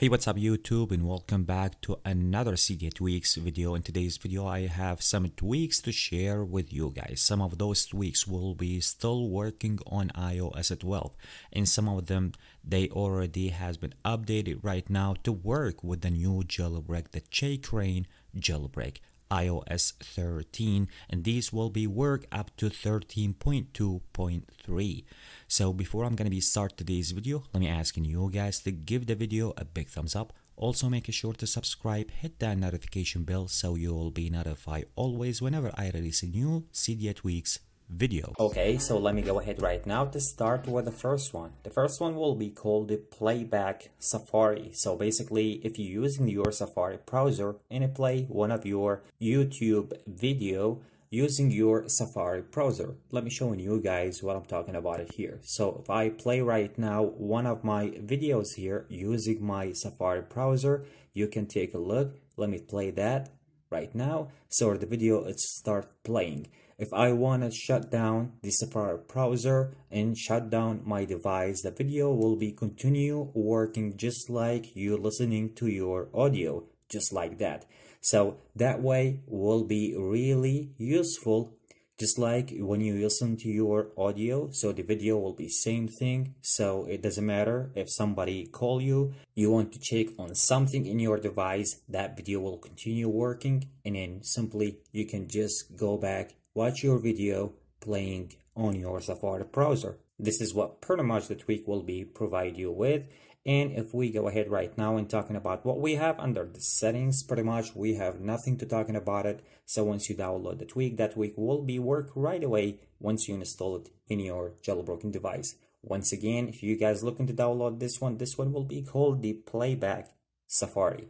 Hey what's up YouTube and welcome back to another CDA tweaks video. In today's video I have some tweaks to share with you guys. Some of those tweaks will be still working on iOS 12 and some of them they already has been updated right now to work with the new jailbreak, the J-Crane jailbreak iOS 13 and these will be work up to 13.2.3 so before I'm gonna be start today's video let me asking you guys to give the video a big thumbs up also make sure to subscribe hit that notification bell so you'll be notified always whenever I release a new CDA Tweaks video. Okay, so let me go ahead right now to start with the first one. The first one will be called the Playback Safari. So basically, if you're using your Safari browser and play one of your YouTube video using your Safari browser. Let me show you guys what I'm talking about it here. So if I play right now one of my videos here using my Safari browser, you can take a look. Let me play that right now. So the video it start playing. If I want to shut down the Safari browser and shut down my device, the video will be continue working just like you listening to your audio, just like that. So that way will be really useful just like when you listen to your audio so the video will be same thing so it doesn't matter if somebody call you you want to check on something in your device that video will continue working and then simply you can just go back watch your video playing on your Safari browser. This is what pretty much the tweak will be provide you with. And if we go ahead right now and talking about what we have under the settings, pretty much we have nothing to talking about it. So once you download the tweak, that tweak will be work right away once you install it in your jailbroken device. Once again, if you guys looking to download this one, this one will be called the Playback Safari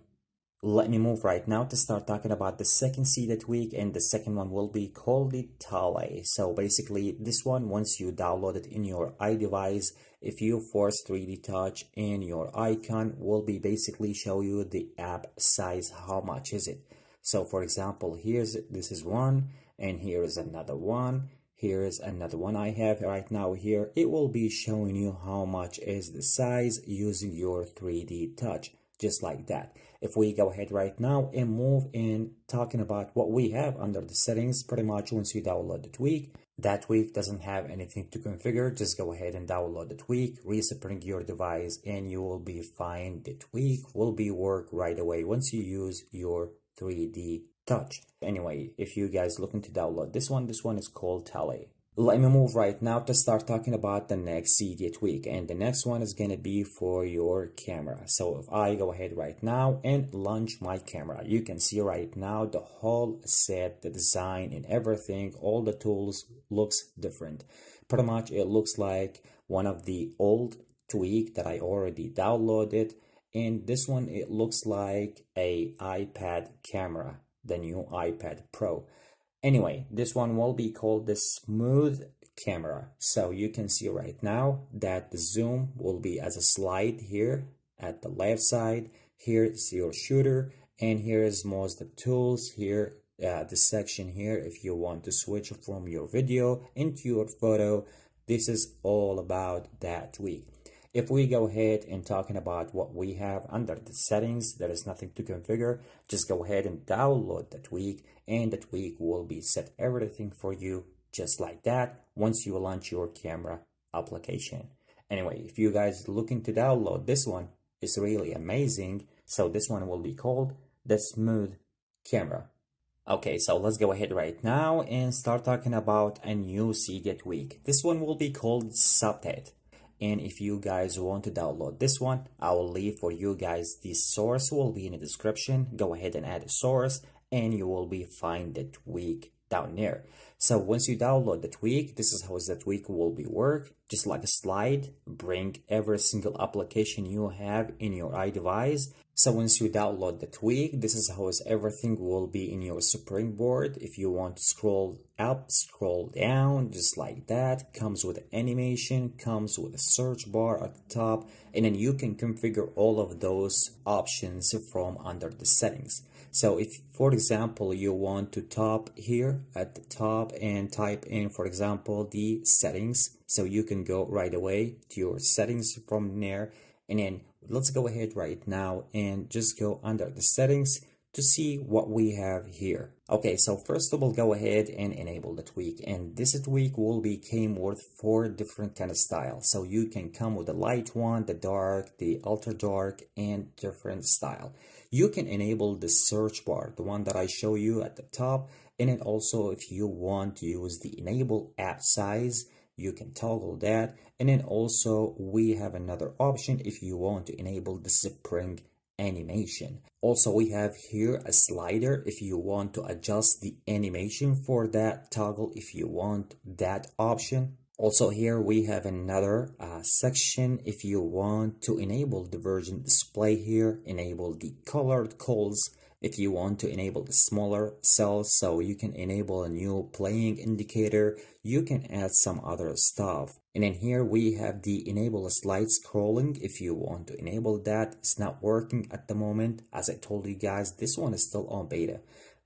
let me move right now to start talking about the second seeded week and the second one will be called the Tale. so basically this one once you download it in your iDevice if you force 3d touch in your icon will be basically show you the app size how much is it so for example here's this is one and here is another one here is another one I have right now here it will be showing you how much is the size using your 3d touch just like that. If we go ahead right now and move in talking about what we have under the settings, pretty much once you download the tweak, that tweak doesn't have anything to configure, just go ahead and download the tweak, resetting your device and you will be fine. The tweak will be work right away once you use your 3D touch. Anyway, if you guys looking to download this one, this one is called Tally let me move right now to start talking about the next CD tweak and the next one is going to be for your camera so if I go ahead right now and launch my camera you can see right now the whole set the design and everything all the tools looks different pretty much it looks like one of the old tweak that I already downloaded and this one it looks like a iPad camera the new iPad Pro Anyway, this one will be called the smooth camera. So you can see right now that the zoom will be as a slide here at the left side. Here is your shooter and here is most the tools here uh, the section here if you want to switch from your video into your photo this is all about that week if we go ahead and talking about what we have under the settings, there is nothing to configure. Just go ahead and download the tweak and the tweak will be set everything for you just like that once you launch your camera application. Anyway, if you guys looking to download this one, it's really amazing. So this one will be called the Smooth Camera. Okay, so let's go ahead right now and start talking about a new CD tweak. This one will be called Subtet and if you guys want to download this one i will leave for you guys the source will be in the description go ahead and add a source and you will be find the tweak down there so once you download the tweak this is how the tweak will be work just like a slide bring every single application you have in your iDevice so once you download the tweak, this is how everything will be in your springboard. If you want to scroll up, scroll down, just like that. Comes with animation, comes with a search bar at the top, and then you can configure all of those options from under the settings. So if, for example, you want to top here at the top and type in, for example, the settings, so you can go right away to your settings from there and then let's go ahead right now and just go under the settings to see what we have here. Okay, so first of all, go ahead and enable the tweak. And this tweak will be came with four different kind of styles. So you can come with the light one, the dark, the ultra dark, and different style. You can enable the search bar, the one that I show you at the top. And then also if you want to use the enable app size, you can toggle that and then also we have another option if you want to enable the spring animation also we have here a slider if you want to adjust the animation for that toggle if you want that option also here we have another uh, section if you want to enable the version display here enable the colored calls if you want to enable the smaller cells so you can enable a new playing indicator you can add some other stuff and then here we have the enable slide scrolling if you want to enable that it's not working at the moment as i told you guys this one is still on beta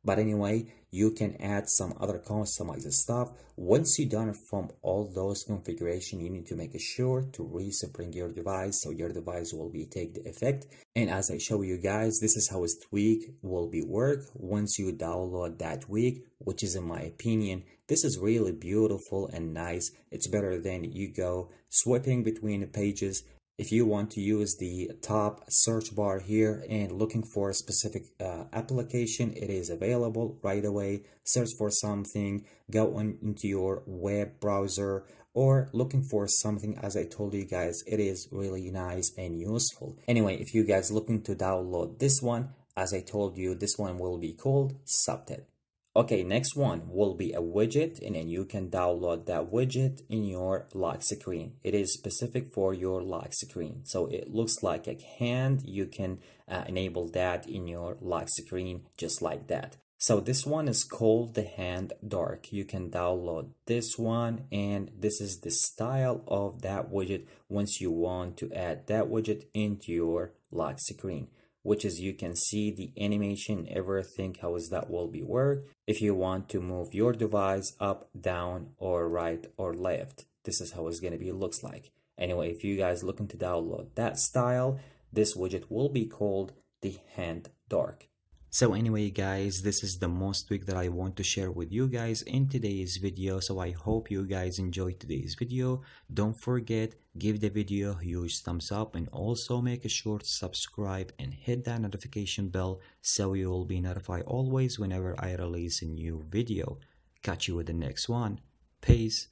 but anyway, you can add some other customized stuff. Once you're done from all those configuration, you need to make sure to respring your device so your device will be take the effect. And as I show you guys, this is how a tweak will be work once you download that tweak, which is in my opinion, this is really beautiful and nice. It's better than you go swiping between pages if you want to use the top search bar here and looking for a specific uh, application it is available right away search for something go on into your web browser or looking for something as i told you guys it is really nice and useful anyway if you guys looking to download this one as i told you this one will be called subtet Okay, next one will be a widget and then you can download that widget in your lock screen. It is specific for your lock screen. So it looks like a hand. You can uh, enable that in your lock screen just like that. So this one is called the hand dark. You can download this one and this is the style of that widget once you want to add that widget into your lock screen which is you can see the animation everything how is that will be work if you want to move your device up, down, or right, or left. This is how it's going to be looks like. Anyway, if you guys looking to download that style, this widget will be called the hand dark. So anyway guys, this is the most week that I want to share with you guys in today's video. So I hope you guys enjoyed today's video. Don't forget, give the video a huge thumbs up and also make sure to subscribe and hit that notification bell so you will be notified always whenever I release a new video. Catch you with the next one. Peace.